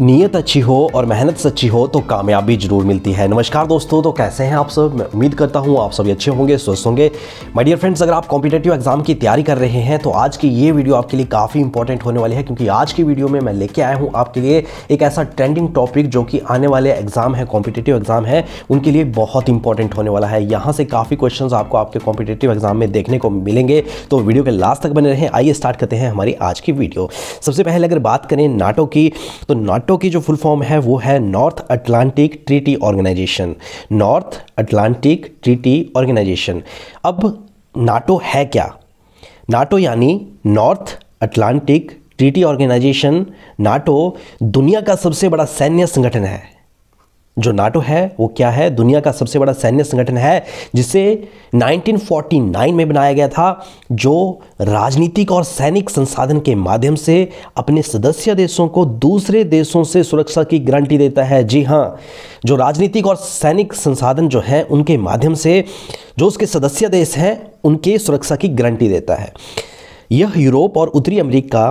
नीयत अच्छी हो और मेहनत सच्ची हो तो कामयाबी जरूर मिलती है नमस्कार दोस्तों तो कैसे हैं आप सब मैं उम्मीद करता हूं आप सभी अच्छे होंगे स्वस्थ होंगे माय डियर फ्रेंड्स अगर आप कॉम्पिटेटिव एग्जाम की तैयारी कर रहे हैं तो आज की ये वीडियो आपके लिए काफ़ी इंपॉर्टेंट होने वाली है क्योंकि आज की वीडियो में मैं लेके आया हूँ आपके लिए एक ऐसा ट्रेंडिंग टॉपिक जो कि आने वाले एग्जाम है कॉम्पिटेटिव एग्जाम है उनके लिए बहुत इंपॉर्टेंट होने वाला है यहाँ से काफ़ी क्वेश्चन आपको आपके कॉम्पिटेटिव एग्जाम में देखने को मिलेंगे तो वीडियो के लास्ट तक बने रहें आइए स्टार्ट करते हैं हमारी आज की वीडियो सबसे पहले अगर बात करें नाटो की तो नाटो नाटो की जो फुल फॉर्म है वो है North Atlantic Treaty Organisation North Atlantic Treaty Organisation अब नाटो है क्या नाटो यानी North Atlantic Treaty Organisation NATO दुनिया का सबसे बड़ा सैन्य संगठन है जो नाटो है वो क्या है दुनिया का सबसे बड़ा सैन्य संगठन है जिसे 1949 में बनाया गया था जो राजनीतिक और सैनिक संसाधन के माध्यम से अपने सदस्य देशों को दूसरे देशों से सुरक्षा की गारंटी देता है जी हाँ जो राजनीतिक और सैनिक संसाधन जो है उनके माध्यम से जो उसके सदस्य देश हैं उनके सुरक्षा की गारंटी देता है यह यूरोप और उत्तरी अमरीका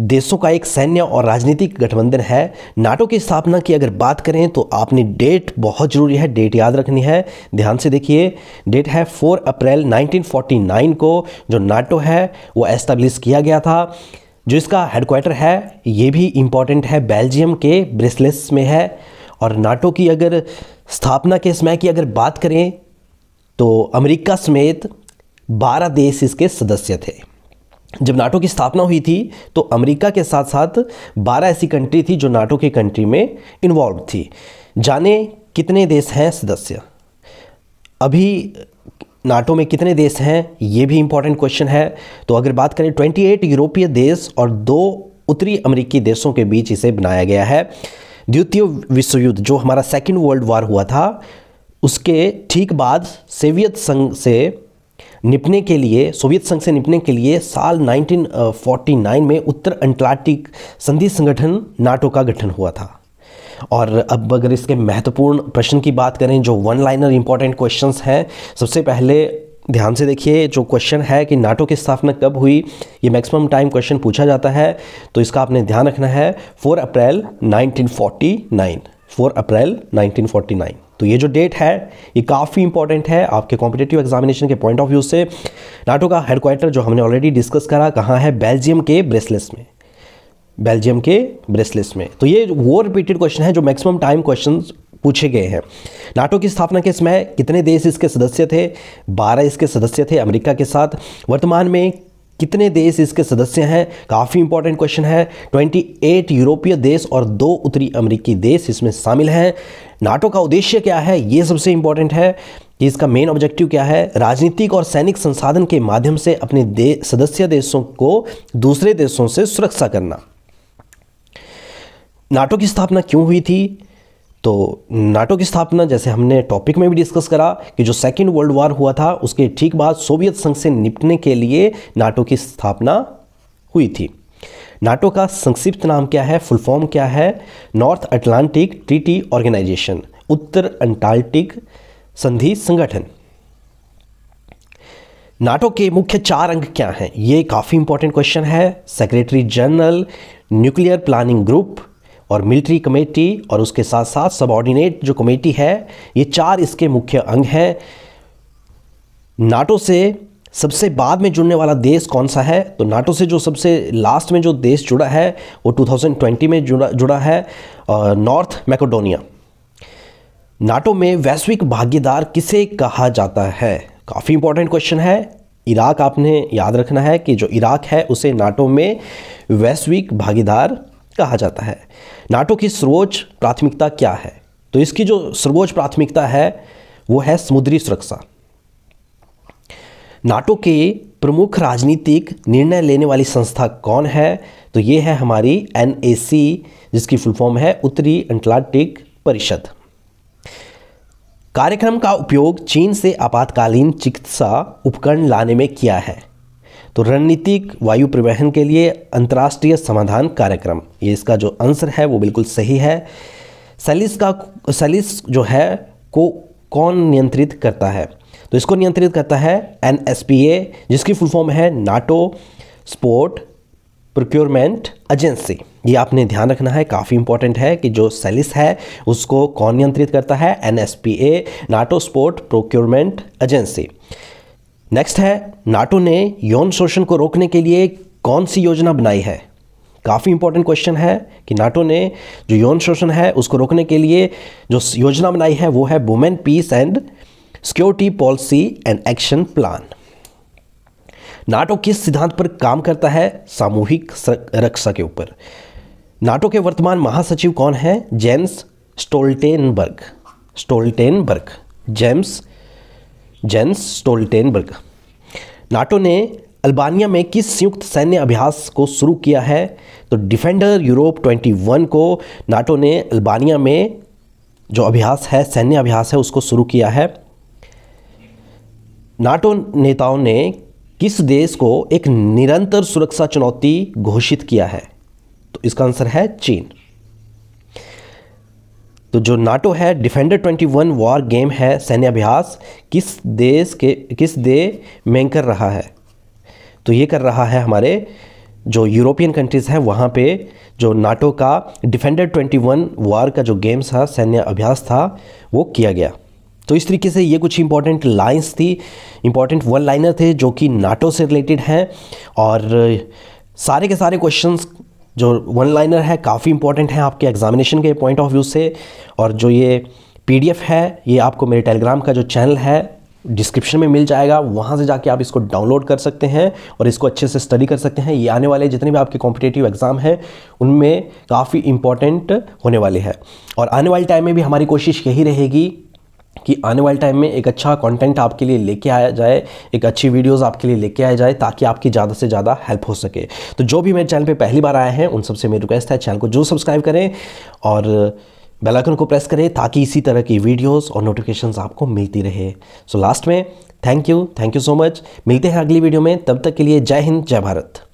देशों का एक सैन्य और राजनीतिक गठबंधन है नाटो की स्थापना की अगर बात करें तो आपने डेट बहुत ज़रूरी है डेट याद रखनी है ध्यान से देखिए डेट है 4 अप्रैल 1949 को जो नाटो है वो एस्टेब्लिश किया गया था जो इसका हेडक्वार्टर है ये भी इम्पॉर्टेंट है बेल्जियम के ब्रेसलेस में है और नाटो की अगर स्थापना के समय की अगर बात करें तो अमरीका समेत बारह देश इसके सदस्य थे जब नाटो की स्थापना हुई थी तो अमेरिका के साथ साथ 12 ऐसी कंट्री थी जो नाटो की कंट्री में इन्वॉल्व थी जाने कितने देश हैं सदस्य अभी नाटो में कितने देश हैं ये भी इम्पॉर्टेंट क्वेश्चन है तो अगर बात करें 28 यूरोपीय देश और दो उत्तरी अमेरिकी देशों के बीच इसे बनाया गया है द्वितीय विश्व युद्ध जो हमारा सेकेंड वर्ल्ड वॉर हुआ था उसके ठीक बाद सेवियत संघ से निपने के लिए सोवियत संघ से निपटने के लिए साल 1949 में उत्तर अंटार्कटिक संधि संगठन नाटो का गठन हुआ था और अब अगर इसके महत्वपूर्ण प्रश्न की बात करें जो वन लाइनर इंपॉर्टेंट क्वेश्चन हैं सबसे पहले ध्यान से देखिए जो क्वेश्चन है कि नाटो की स्थापना कब हुई ये मैक्सिमम टाइम क्वेश्चन पूछा जाता है तो इसका आपने ध्यान रखना है 4 अप्रैल 1949 4 अप्रैल 1949 तो ये जो डेट है ये काफ़ी इंपॉर्टेंट है आपके कॉम्पिटेटिव एग्जामिनेशन के पॉइंट ऑफ व्यू से नाटो का हेडक्वार्टर जो हमने ऑलरेडी डिस्कस करा कहाँ है बेल्जियम के ब्रेसलेस में बेल्जियम के ब्रेसलेस में तो ये वो रिपीटेड क्वेश्चन है जो मैक्सिमम टाइम क्वेश्चन पूछे गए हैं नाटो की स्थापना के समय कितने देश इसके सदस्य थे बारह इसके सदस्य थे अमेरिका के साथ वर्तमान में कितने देश इसके सदस्य हैं काफ़ी इंपॉर्टेंट क्वेश्चन है 28 यूरोपीय देश और दो उत्तरी अमेरिकी देश इसमें शामिल हैं नाटो का उद्देश्य क्या है ये सबसे इंपॉर्टेंट है कि इसका मेन ऑब्जेक्टिव क्या है राजनीतिक और सैनिक संसाधन के माध्यम से अपने दे, सदस्य देशों को दूसरे देशों से सुरक्षा करना नाटो की स्थापना क्यों हुई थी तो नाटो की स्थापना जैसे हमने टॉपिक में भी डिस्कस करा कि जो सेकेंड वर्ल्ड वॉर हुआ था उसके ठीक बाद सोवियत संघ से निपटने के लिए नाटो की स्थापना हुई थी नाटो का संक्षिप्त नाम क्या है फुल फॉर्म क्या है नॉर्थ अटलांटिक ट्रीटी ऑर्गेनाइजेशन उत्तर अंटार्कटिक संधि संगठन नाटो के मुख्य चार अंग क्या हैं ये काफ़ी इंपॉर्टेंट क्वेश्चन है Secretary General nuclear planning group और मिलिट्री कमेटी और उसके साथ साथ सबऑर्डिनेट जो कमेटी है ये चार इसके मुख्य अंग हैं नाटो से सबसे बाद में जुड़ने वाला देश कौन सा है तो नाटो से जो सबसे लास्ट में जो देश जुड़ा है वो 2020 में जुड़ा जुड़ा है नॉर्थ मैकोडोनिया नाटो में वैश्विक भागीदार किसे कहा जाता है काफ़ी इंपॉर्टेंट क्वेश्चन है इराक आपने याद रखना है कि जो इराक है उसे नाटो में वैश्विक भागीदार कहा जाता है नाटो की सर्वोच्च प्राथमिकता क्या है तो इसकी जो सर्वोच्च प्राथमिकता है वो है समुद्री सुरक्षा नाटो के प्रमुख राजनीतिक निर्णय लेने वाली संस्था कौन है तो ये है हमारी एन जिसकी फुल फॉर्म है उत्तरी अंटलांटिक परिषद कार्यक्रम का उपयोग चीन से आपातकालीन चिकित्सा उपकरण लाने में किया है तो रणनीतिक वायु परिवहन के लिए अंतर्राष्ट्रीय समाधान कार्यक्रम ये इसका जो आंसर है वो बिल्कुल सही है सेलिस का सेलिस जो है को कौन नियंत्रित करता है तो इसको नियंत्रित करता है एन जिसकी फुल फॉर्म है नाटो स्पोर्ट प्रोक्योरमेंट एजेंसी ये आपने ध्यान रखना है काफ़ी इंपॉर्टेंट है कि जो सेलिस है उसको कौन नियंत्रित करता है N NATO support procurement agency next है नाटो ने यौन शोषण को रोकने के लिए कौन सी योजना बनाई है काफ़ी इंपॉर्टेंट क्वेश्चन है कि नाटो ने जो यौन शोषण है उसको रोकने के लिए जो योजना बनाई है वो है women peace and security policy and action plan NATO किस सिद्धांत पर काम करता है सामूहिक रक्षा के ऊपर नाटो के वर्तमान महासचिव कौन है James Stoltenberg Stoltenberg James Jens Stoltenberg NATO ने अल्बानिया में किस संयुक्त सैन्य अभ्यास को शुरू किया है तो डिफेंडर यूरोप 21 को नाटो ने अल्बानिया में जो अभ्यास है सैन्य अभ्यास है उसको शुरू किया है नाटो नेताओं ने किस देश को एक निरंतर सुरक्षा चुनौती घोषित किया है तो इसका आंसर है चीन तो जो नाटो है डिफेंडर 21 वॉर गेम है सैन्य अभ्यास किस देश के किस दे में कर रहा है तो ये कर रहा है हमारे जो यूरोपियन कंट्रीज़ हैं वहाँ पे जो नाटो का डिफेंडर 21 वॉर का जो गेम्स था सैन्य अभ्यास था वो किया गया तो इस तरीके से ये कुछ इंपॉर्टेंट लाइंस थी इंपॉर्टेंट वन लाइनर थे जो कि नाटो से रिलेटेड हैं और सारे के सारे क्वेश्चंस जो वन लाइनर है काफ़ी इंपॉर्टेंट है आपके एग्जामिनेशन के पॉइंट ऑफ व्यू से और जो ये पीडीएफ है ये आपको मेरे टेलीग्राम का जो चैनल है डिस्क्रिप्शन में मिल जाएगा वहाँ से जाके आप इसको डाउनलोड कर सकते हैं और इसको अच्छे से स्टडी कर सकते हैं ये आने वाले जितने भी आपके कॉम्पिटेटिव एग्ज़ाम हैं उनमें काफ़ी इंपॉर्टेंट होने वाले हैं और आने वाले टाइम में भी हमारी कोशिश यही रहेगी कि आने वाले टाइम में एक अच्छा कंटेंट आपके लिए लेके आया जाए एक अच्छी वीडियोस आपके लिए लेके आया जाए ताकि आपकी ज़्यादा से ज़्यादा हेल्प हो सके तो जो भी मेरे चैनल पे पहली बार आए हैं उन सबसे मेरी रिक्वेस्ट है चैनल को जरूर सब्सक्राइब करें और बेल आइकन को प्रेस करें ताकि इसी तरह की वीडियोज़ और नोटिफिकेशन आपको मिलती रहे सो लास्ट में thank you thank you so much मिलते हैं अगली वीडियो में तब तक के लिए जय हिंद जय भारत